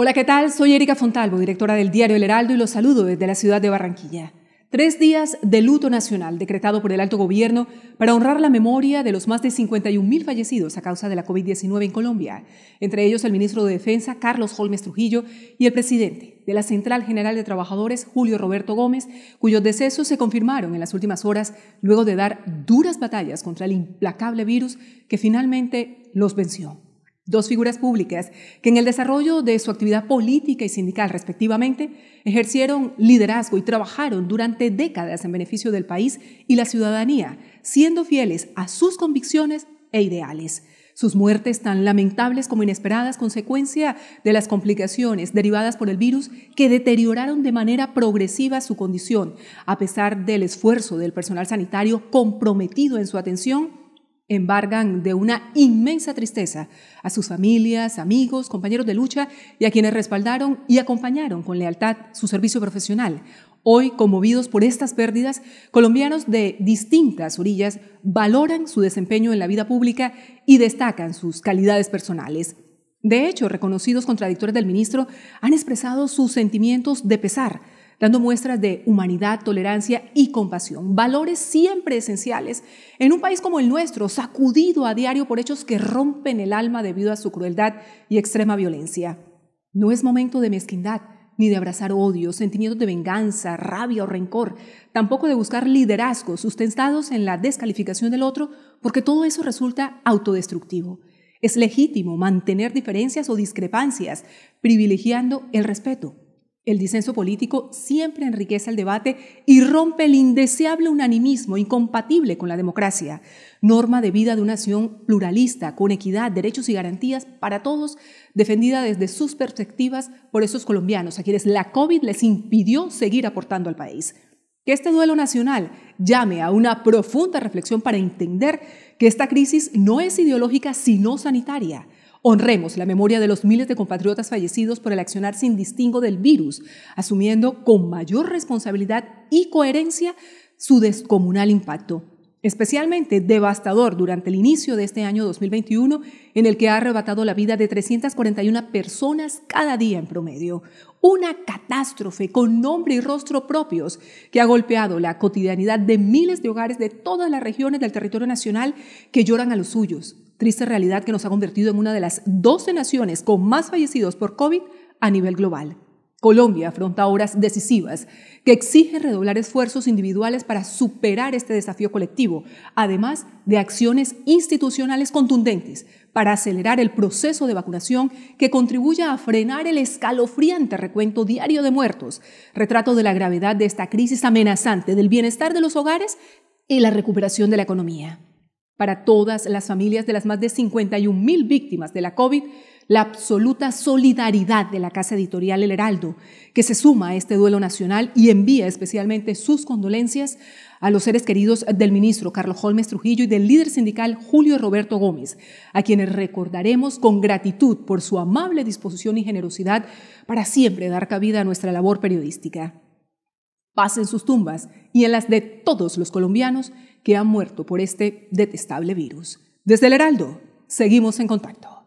Hola, ¿qué tal? Soy Erika Fontalvo, directora del diario El Heraldo, y los saludo desde la ciudad de Barranquilla. Tres días de luto nacional decretado por el alto gobierno para honrar la memoria de los más de mil fallecidos a causa de la COVID-19 en Colombia, entre ellos el ministro de Defensa, Carlos Holmes Trujillo, y el presidente de la Central General de Trabajadores, Julio Roberto Gómez, cuyos decesos se confirmaron en las últimas horas luego de dar duras batallas contra el implacable virus que finalmente los venció dos figuras públicas que en el desarrollo de su actividad política y sindical respectivamente ejercieron liderazgo y trabajaron durante décadas en beneficio del país y la ciudadanía, siendo fieles a sus convicciones e ideales. Sus muertes tan lamentables como inesperadas consecuencia de las complicaciones derivadas por el virus que deterioraron de manera progresiva su condición, a pesar del esfuerzo del personal sanitario comprometido en su atención, embargan de una inmensa tristeza a sus familias, amigos, compañeros de lucha y a quienes respaldaron y acompañaron con lealtad su servicio profesional. Hoy, conmovidos por estas pérdidas, colombianos de distintas orillas valoran su desempeño en la vida pública y destacan sus calidades personales. De hecho, reconocidos contradictores del ministro han expresado sus sentimientos de pesar dando muestras de humanidad, tolerancia y compasión, valores siempre esenciales en un país como el nuestro, sacudido a diario por hechos que rompen el alma debido a su crueldad y extrema violencia. No es momento de mezquindad ni de abrazar odio, sentimientos de venganza, rabia o rencor, tampoco de buscar liderazgos sustentados en la descalificación del otro, porque todo eso resulta autodestructivo. Es legítimo mantener diferencias o discrepancias, privilegiando el respeto, el disenso político siempre enriquece el debate y rompe el indeseable unanimismo incompatible con la democracia, norma de vida de una nación pluralista, con equidad, derechos y garantías para todos, defendida desde sus perspectivas por esos colombianos a quienes la COVID les impidió seguir aportando al país. Que este duelo nacional llame a una profunda reflexión para entender que esta crisis no es ideológica sino sanitaria Honremos la memoria de los miles de compatriotas fallecidos por el accionar sin distingo del virus, asumiendo con mayor responsabilidad y coherencia su descomunal impacto, especialmente devastador durante el inicio de este año 2021, en el que ha arrebatado la vida de 341 personas cada día en promedio. Una catástrofe con nombre y rostro propios que ha golpeado la cotidianidad de miles de hogares de todas las regiones del territorio nacional que lloran a los suyos, triste realidad que nos ha convertido en una de las 12 naciones con más fallecidos por COVID a nivel global. Colombia afronta horas decisivas que exigen redoblar esfuerzos individuales para superar este desafío colectivo, además de acciones institucionales contundentes para acelerar el proceso de vacunación que contribuya a frenar el escalofriante recuento diario de muertos, retrato de la gravedad de esta crisis amenazante del bienestar de los hogares y la recuperación de la economía para todas las familias de las más de 51 mil víctimas de la COVID, la absoluta solidaridad de la Casa Editorial El Heraldo, que se suma a este duelo nacional y envía especialmente sus condolencias a los seres queridos del ministro Carlos Holmes Trujillo y del líder sindical Julio Roberto Gómez, a quienes recordaremos con gratitud por su amable disposición y generosidad para siempre dar cabida a nuestra labor periodística. Paz en sus tumbas y en las de todos los colombianos que han muerto por este detestable virus. Desde el Heraldo, seguimos en contacto.